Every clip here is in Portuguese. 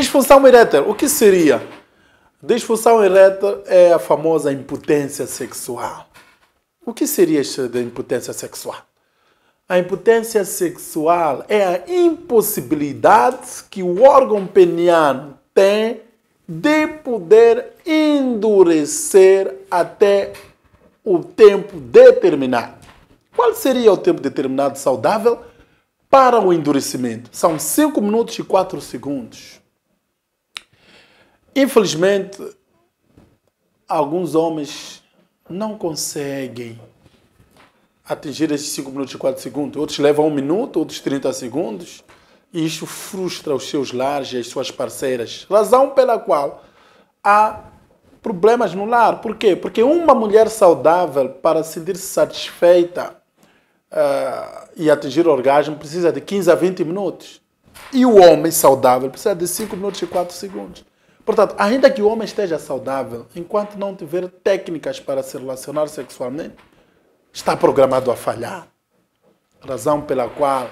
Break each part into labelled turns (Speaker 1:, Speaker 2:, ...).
Speaker 1: Disfunção erétil, o que seria? Disfunção erétil é a famosa impotência sexual. O que seria isso da impotência sexual? A impotência sexual é a impossibilidade que o órgão peniano tem de poder endurecer até o tempo determinado. Qual seria o tempo determinado saudável para o endurecimento? São 5 minutos e 4 segundos. Infelizmente, alguns homens não conseguem atingir esses 5 minutos e 4 segundos. Outros levam um minuto, outros 30 segundos. E isso frustra os seus lares e as suas parceiras. Razão pela qual há problemas no lar. Por quê? Porque uma mulher saudável, para se sentir satisfeita uh, e atingir o orgasmo, precisa de 15 a 20 minutos. E o homem saudável precisa de 5 minutos e 4 segundos. Portanto, ainda que o homem esteja saudável, enquanto não tiver técnicas para se relacionar sexualmente, está programado a falhar. Razão pela qual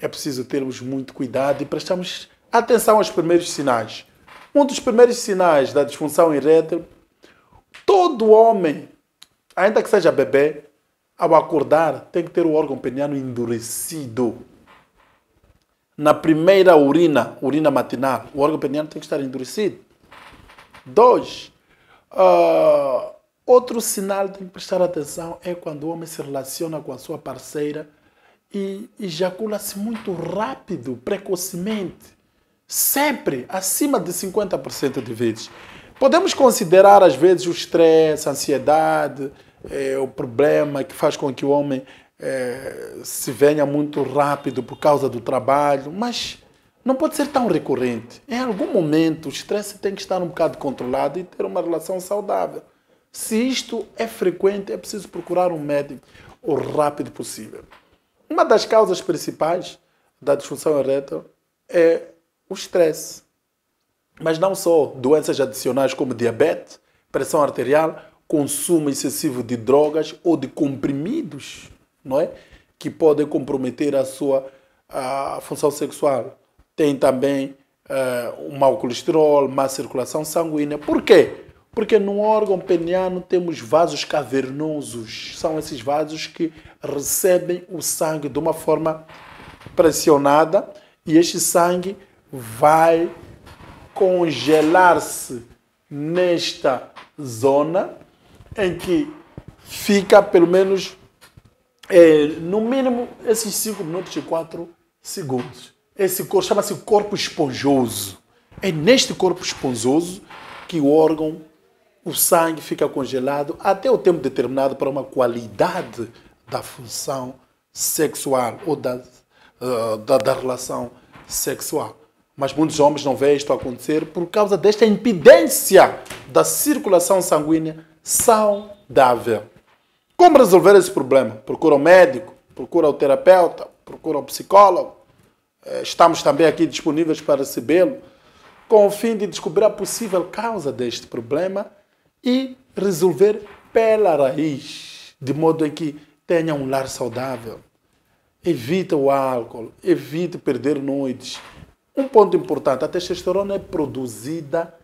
Speaker 1: é preciso termos muito cuidado e prestarmos atenção aos primeiros sinais. Um dos primeiros sinais da disfunção erétil, todo homem, ainda que seja bebê, ao acordar tem que ter o órgão peniano endurecido. Na primeira urina, urina matinal, o órgão peniano tem que estar endurecido. Dois, uh, outro sinal de prestar atenção é quando o homem se relaciona com a sua parceira e ejacula-se muito rápido, precocemente, sempre acima de 50% de vezes. Podemos considerar, às vezes, o estresse, a ansiedade, é, o problema que faz com que o homem é, se venha muito rápido por causa do trabalho, mas não pode ser tão recorrente. Em algum momento, o estresse tem que estar um bocado controlado e ter uma relação saudável. Se isto é frequente, é preciso procurar um médico o rápido possível. Uma das causas principais da disfunção erétil é o estresse. Mas não só doenças adicionais como diabetes, pressão arterial, consumo excessivo de drogas ou de comprimidos, não é? Que podem comprometer a sua a função sexual tem também uh, mau colesterol, má circulação sanguínea. Por quê? Porque no órgão peniano temos vasos cavernosos. São esses vasos que recebem o sangue de uma forma pressionada e este sangue vai congelar-se nesta zona em que fica pelo menos, eh, no mínimo, esses 5 minutos e 4 segundos. Esse corpo chama-se corpo esponjoso. É neste corpo esponjoso que o órgão, o sangue fica congelado até o tempo determinado para uma qualidade da função sexual ou da, uh, da, da relação sexual. Mas muitos homens não veem isto acontecer por causa desta impedência da circulação sanguínea saudável. Como resolver esse problema? Procura o um médico, procura o um terapeuta, procura o um psicólogo, é, estamos também aqui disponíveis para recebê-lo, com o fim de descobrir a possível causa deste problema e resolver pela raiz, de modo em que tenha um lar saudável. Evite o álcool, evite perder noites. Um ponto importante: a testosterona é produzida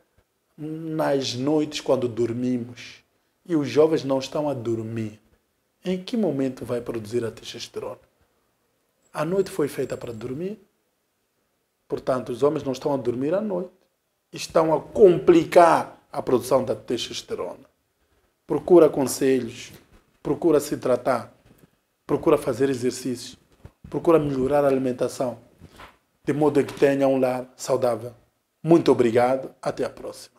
Speaker 1: nas noites quando dormimos e os jovens não estão a dormir. Em que momento vai produzir a testosterona? A noite foi feita para dormir, Portanto, os homens não estão a dormir à noite. Estão a complicar a produção da testosterona. Procura conselhos, procura se tratar, procura fazer exercícios, procura melhorar a alimentação, de modo que tenha um lar saudável. Muito obrigado, até a próxima.